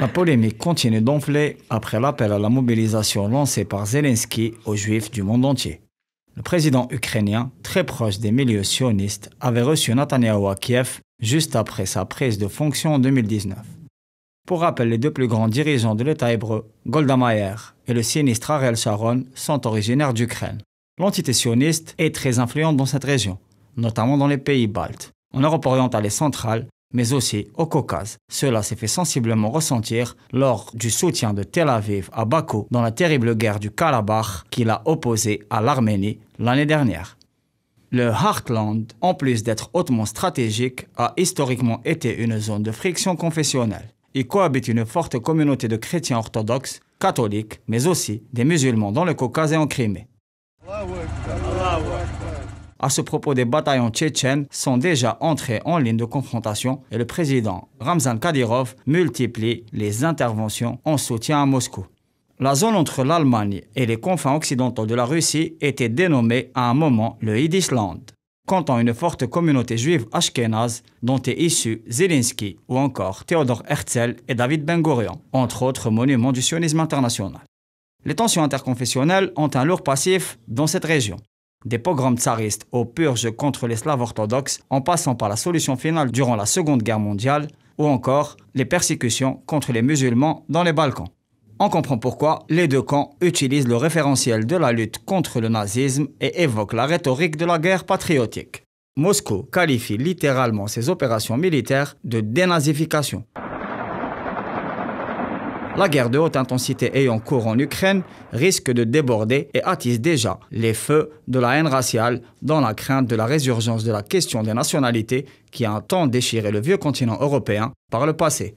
La polémique continue d'enfler après l'appel à la mobilisation lancé par Zelensky aux Juifs du monde entier. Le président ukrainien, très proche des milieux sionistes, avait reçu Netanyahu à Kiev juste après sa prise de fonction en 2019. Pour rappel, les deux plus grands dirigeants de l'État hébreu, Golda Meir et le sinistre Ariel Sharon, sont originaires d'Ukraine. L'entité sioniste est très influente dans cette région, notamment dans les pays baltes. En Europe orientale et centrale, mais aussi au Caucase. Cela s'est fait sensiblement ressentir lors du soutien de Tel Aviv à Bakou dans la terrible guerre du Karabakh qu'il a opposé à l'Arménie l'année dernière. Le Heartland, en plus d'être hautement stratégique, a historiquement été une zone de friction confessionnelle. Il cohabite une forte communauté de chrétiens orthodoxes, catholiques, mais aussi des musulmans dans le Caucase et en Crimée. À ce propos, des bataillons tchétchènes sont déjà entrés en ligne de confrontation et le président Ramzan Kadyrov multiplie les interventions en soutien à Moscou. La zone entre l'Allemagne et les confins occidentaux de la Russie était dénommée à un moment le Hidisland, comptant une forte communauté juive ashkénaze dont est issu Zelensky ou encore Theodor Herzl et David Ben-Gurion, entre autres monuments du sionisme international. Les tensions interconfessionnelles ont un lourd passif dans cette région des pogroms tsaristes aux purges contre les Slaves orthodoxes, en passant par la solution finale durant la Seconde Guerre mondiale, ou encore les persécutions contre les musulmans dans les Balkans. On comprend pourquoi les deux camps utilisent le référentiel de la lutte contre le nazisme et évoquent la rhétorique de la guerre patriotique. Moscou qualifie littéralement ses opérations militaires de dénazification. La guerre de haute intensité ayant cours en Ukraine risque de déborder et attise déjà les feux de la haine raciale dans la crainte de la résurgence de la question des nationalités qui a un temps déchiré le vieux continent européen par le passé.